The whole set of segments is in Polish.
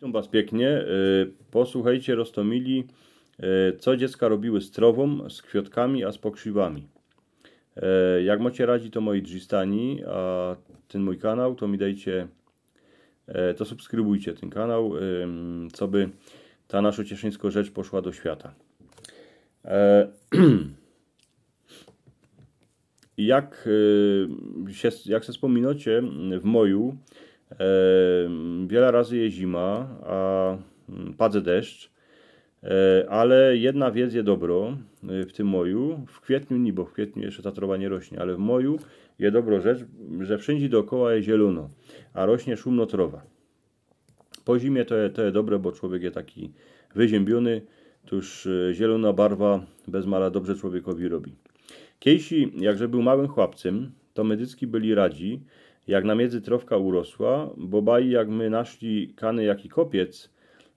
Witam Was pięknie. E, posłuchajcie roztomili. E, co dziecka robiły z trową, z kwiatkami, a z pokrzywami. E, jak macie radzi to moi dżistani, a ten mój kanał, to mi dajcie, to subskrybujcie ten kanał, co by ta nasza cieszyńska rzecz poszła do świata. Jak, jak se wspominacie, w moju wiele razy je zima, a mm, padze deszcz, e, ale jedna wiedz je dobro e, w tym moju, w kwietniu nie, bo w kwietniu jeszcze ta trowa nie rośnie, ale w moju je dobro rzecz, że wszędzie dookoła je zielono, a rośnie szumno trowa. Po zimie to je, to je dobre, bo człowiek jest taki wyziębiony, tuż e, zielona barwa bez mala dobrze człowiekowi robi. Kiejsi, jakże był małym chłopcem, to medycki byli radzi, jak na miedzy trowka urosła, bobaj jak my naszli kany jaki kopiec,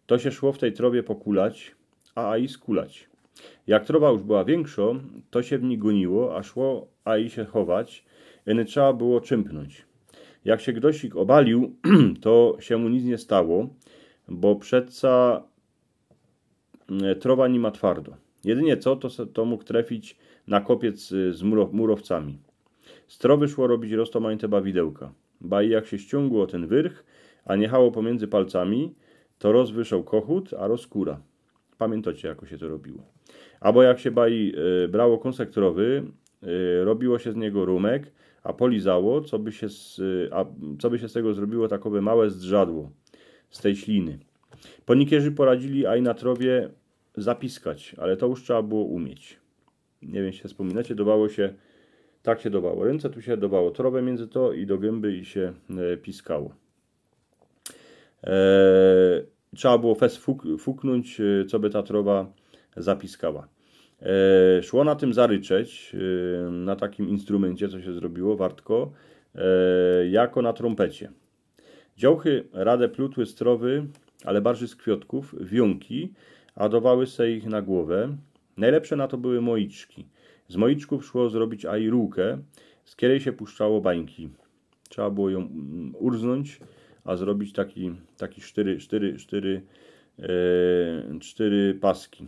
to się szło w tej trowie pokulać, a a i skulać. Jak trowa już była większa, to się w niej goniło, a szło a i się chować, eny trzeba było czympnąć. Jak się gdosik obalił, to się mu nic nie stało, bo przedca mm, trowa nie ma twardo. Jedynie co, to, to mógł trafić na kopiec y, z murowcami. Strowy szło robić roztomańte bawidełka. Ba i jak się ściągło ten wyrch, a niechało pomiędzy palcami, to rozwyszał kochut, a rozkura. Pamiętacie, jak się to robiło. Albo jak się bai e, brało konsektrowy, e, robiło się z niego rumek, a polizało, co by się z, e, a, co by się z tego zrobiło takowe małe zdrzadło z tej śliny. Ponikierzy poradzili aj na trowie zapiskać, ale to już trzeba było umieć. Nie wiem, się wspominacie, dawało się tak się dobało ręce, tu się dobało trowę między to i do gęby i się e, piskało. E, trzeba było fest fuk fuknąć, e, co by ta trowa zapiskała. szło na tym zaryczeć, na takim instrumencie, co się zrobiło, wartko, jako na trompecie. Działchy radę plutły z trowy, ale bardziej z kwiotków, wiąki, a dowały se ich na głowę. Najlepsze na to były moiczki – z moiczków szło zrobić ajrukę, z której się puszczało bańki. Trzeba było ją mm, urznąć, a zrobić taki, taki cztery, cztery, cztery, e, cztery paski.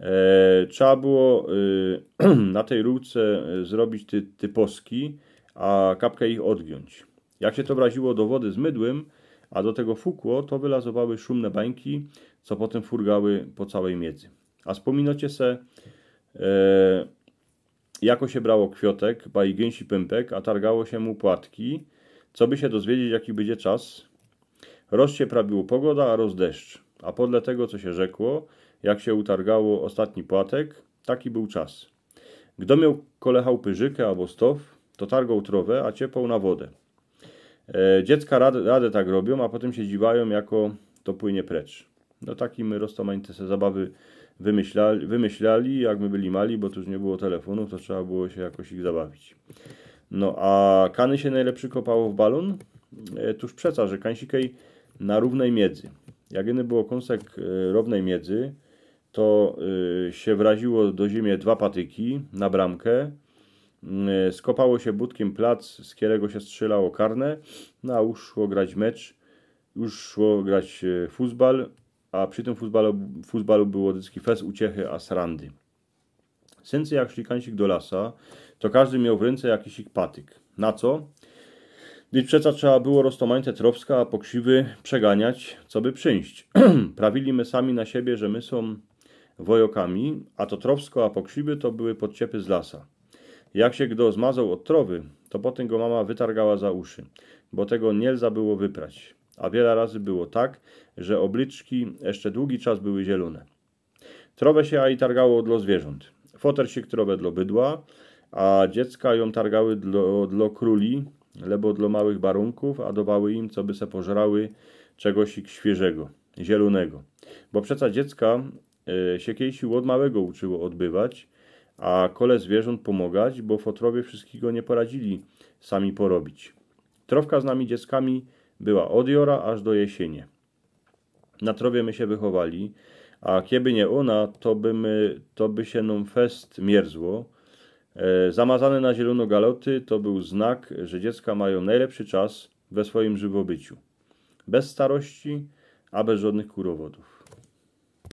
E, trzeba było e, na tej rurce e, zrobić ty, typoski, a kapkę ich odgiąć. Jak się to braziło do wody z mydłem, a do tego fukło, to wylazowały szumne bańki, co potem furgały po całej miedzy. A wspominacie se, E, jako się brało kwiotek, baj gęsi pępek, a targało się mu płatki, co by się dozwiedzieć, jaki będzie czas. Roz się prawiło pogoda, a roz deszcz. A podle tego, co się rzekło, jak się utargało ostatni płatek, taki był czas. Gdo miał kolechał pyżykę albo stow, to targał trowę, a ciepłą na wodę. E, dziecka radę tak robią, a potem się dziwają, jako to płynie precz. No taki my rostomańcy se zabawy wymyślali, wymyślali, jak my byli mali, bo tu już nie było telefonów, to trzeba było się jakoś ich zabawić. No a Kany się najlepszy kopało w balon, e, tuż przeca, że Kansikej na równej miedzy. Jak jeny było kąsek e, równej miedzy, to e, się wraziło do ziemi dwa patyki na bramkę, mm, skopało się budkiem plac, z którego się strzelało karne, no a już szło grać mecz, już szło grać futbal, a przy tym futbolu futbolu było dycki fez uciechy, a srandy. Syncy jak szli do lasa, to każdy miał w ręce jakiś ich patyk. Na co? Gdy przeca trzeba było roztomańce trowska, a pokrzywy przeganiać, co by przyjść. Prawili my sami na siebie, że my są wojokami, a to trowsko, a pokrzywy to były podciepy z lasa. Jak się kto zmazał od trowy, to potem go mama wytargała za uszy, bo tego nie było wyprać a wiele razy było tak, że obliczki jeszcze długi czas były zielone. Trowę się aj targało dla zwierząt. Foter się trowę dla bydła, a dziecka ją targały dla, króli, lebo dla małych barunków, a dawały im, co by se pożrały czegoś świeżego, zielonego. Bo przeca dziecka y, się kiedyś od małego uczyło odbywać, a kole zwierząt pomagać, bo fotrowie wszystkiego nie poradzili sami porobić. Trowka z nami dzieckami była od jora aż do jesieni. Na trowie my się wychowali, a kiedy nie ona, to by, my, to by się nam fest mierzło. E, zamazane na zielono galoty to był znak, że dziecka mają najlepszy czas we swoim żywobyciu. Bez starości, a bez żadnych kurowodów.